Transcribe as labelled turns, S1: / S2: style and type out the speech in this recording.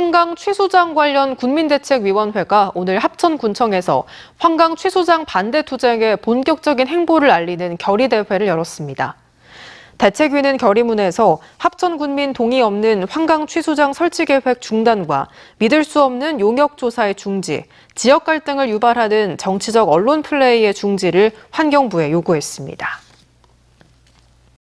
S1: 황강 취소장 관련 국민대책위원회가 오늘 합천군청에서 황강 취소장 반대 투쟁의 본격적인 행보를 알리는 결의대회를 열었습니다. 대책위는 결의문에서 합천군민 동의 없는 환강 취소장 설치 계획 중단과 믿을 수 없는 용역 조사의 중지, 지역 갈등을 유발하는 정치적 언론 플레이의 중지를 환경부에 요구했습니다.